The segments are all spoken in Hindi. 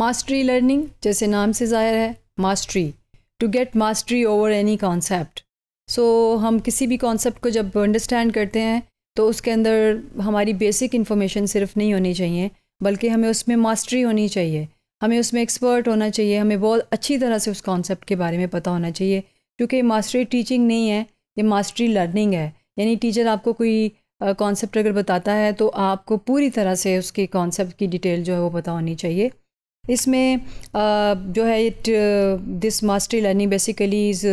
मास्टरी लर्निंग जैसे नाम से ज़ाहिर है mastery to get mastery over any concept so हम किसी भी कॉन्सेप्ट को जब अंडरस्टैंड करते हैं तो उसके अंदर हमारी बेसिक इन्फॉर्मेशन सिर्फ नहीं होनी चाहिए बल्कि हमें उसमें मास्टरी होनी चाहिए हमें उसमें एक्सपर्ट होना चाहिए हमें बहुत अच्छी तरह से उस कॉन्सेप्ट के बारे में पता होना चाहिए क्योंकि मास्टरी टीचिंग नहीं है ये मास्टरी लर्निंग है यानी टीचर आपको कोई कॉन्सेप्ट अगर बताता है तो आपको पूरी तरह से उसके कॉन्सेप्ट की डिटेल जो है वो पता होनी चाहिए इसमें जो है it this mastery learning basically is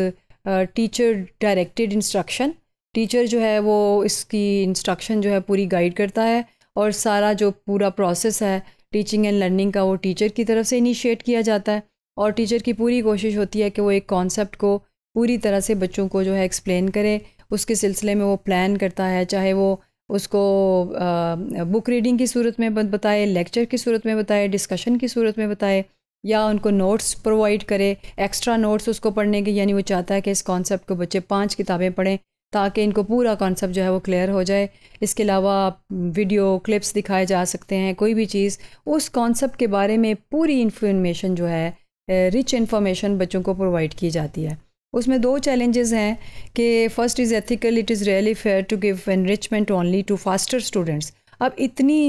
teacher directed instruction teacher जो है वो इसकी इंस्ट्रक्शन जो है पूरी गाइड करता है और सारा जो पूरा प्रोसेस है टीचिंग एंड लर्निंग का वो टीचर की तरफ से इनिशिएट किया जाता है और टीचर की पूरी कोशिश होती है कि वो एक कॉन्सेप्ट को पूरी तरह से बच्चों को जो है एक्सप्लेन करे उसके सिलसिले में वो प्लान करता है चाहे वो उसको बुक रीडिंग की सूरत में बताए लेक्चर की सूरत में बताए डिस्कशन की सूरत में बताए या उनको नोट्स प्रोवाइड करे एक्स्ट्रा नोट्स उसको पढ़ने के यानी वो चाहता है कि इस कॉन्सेप्ट को बच्चे पांच किताबें पढ़ें ताकि इनको पूरा कॉन्सेप्ट जो है वो क्लियर हो जाए इसके अलावा वीडियो क्लिप्स दिखाए जा सकते हैं कोई भी चीज़ उस कॉन्सेप्ट के बारे में पूरी इन्फॉर्मेशन जो है रिच इन्फॉर्मेशन बच्चों को प्रोवाइड की जाती है उसमें दो चैलेंजेस हैं कि first is ethical it is really fair to give enrichment only to faster students अब इतनी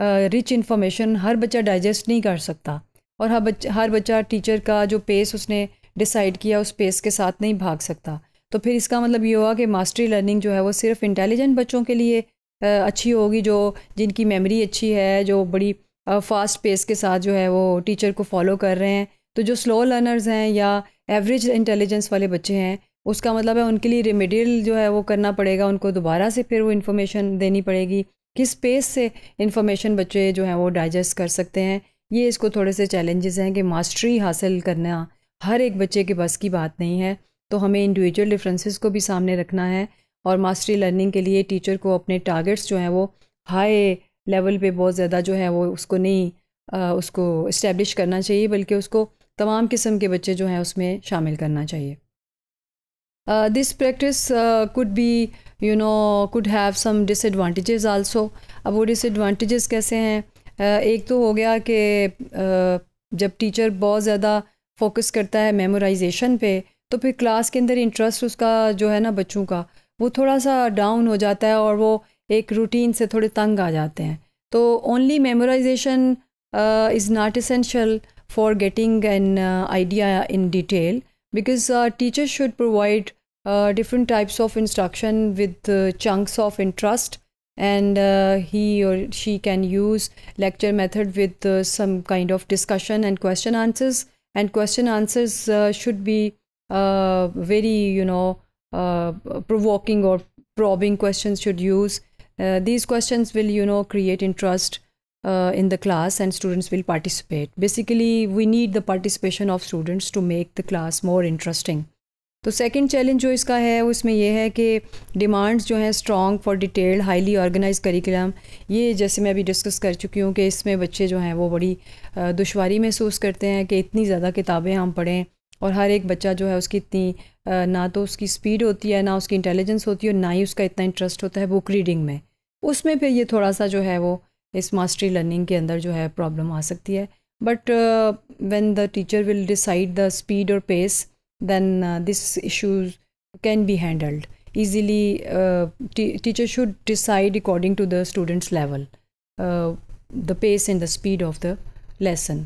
रिच uh, इन्फॉर्मेशन हर बच्चा डाइजेस्ट नहीं कर सकता और हर बच्चा हर बच्चा टीचर का जो पेस उसने डिसाइड किया उस पेस के साथ नहीं भाग सकता तो फिर इसका मतलब ये हुआ कि मास्टरी लर्निंग जो है वो सिर्फ इंटेलिजेंट बच्चों के लिए uh, अच्छी होगी जो जिनकी मेमोरी अच्छी है जो बड़ी फास्ट uh, पेस के साथ जो है वो टीचर को फॉलो कर रहे हैं तो जो स्लो लर्नर्स हैं या एवरेज इंटेलिजेंस वाले बच्चे हैं उसका मतलब है उनके लिए रेमेडियल जो है वो करना पड़ेगा उनको दोबारा से फिर वो इन्फॉर्मेशन देनी पड़ेगी किस पेस से इन्फॉर्मेशन बच्चे जो हैं वो डाइजेस्ट कर सकते हैं ये इसको थोड़े से चैलेंजेस हैं कि मास्टरी हासिल करना हर एक बच्चे के बस की बात नहीं है तो हमें इंडिविजुअल डिफरेंसेस को भी सामने रखना है और मास्टरी लर्निंग के लिए टीचर को अपने टारगेट्स जो हैं वो हाई लेवल पे बहुत ज़्यादा जो है वो उसको नहीं आ, उसको इस्टेब्लिश करना चाहिए बल्कि उसको तमाम किस्म के बच्चे जो हैं उसमें शामिल करना चाहिए this practice could be you know could have some disadvantages also अब वो डिसएडवांटेजेस कैसे हैं uh, एक तो हो गया कि uh, जब टीचर बहुत ज़्यादा फोकस करता है मेमोराइजेशन पे तो फिर क्लास के अंदर इंटरेस्ट उसका जो है ना बच्चों का वो थोड़ा सा डाउन हो जाता है और वो एक रूटीन से थोड़े तंग आ जाते हैं तो only memorization is not essential for getting an uh, idea in detail because uh, teachers should provide uh, different types of instruction with chunks of interest and uh, he or she can use lecture method with uh, some kind of discussion and question answers and question answers uh, should be very you know provoking or probing questions should use these questions will you know create interest uh, in the class and students will participate. Basically, we need the participation of students to make the class more interesting. तो सेकेंड चैलेंज जो इसका है उसमें यह है कि डिमांड्स जो हैं strong for detailed highly organize curriculum ये जैसे मैं अभी डिस्कस कर चुकी हूँ कि इसमें बच्चे जो हैं वो बड़ी uh, दुशारी महसूस करते हैं कि इतनी ज़्यादा किताबें हम पढ़ें और हर एक बच्चा जो है उसकी इतनी uh, ना तो उसकी स्पीड होती है ना उसकी इंटेलिजेंस होती है और ना ही उसका इतना इंटरेस्ट होता है बुक रीडिंग में उसमें फिर ये थोड़ा सा जो है वो इस मास्टरी लर्निंग के अंदर जो है प्रॉब्लम आ सकती है but when the teacher will decide the speed और pace than this issues can be handled easily teacher should decide according to the students level the pace and the speed of the lesson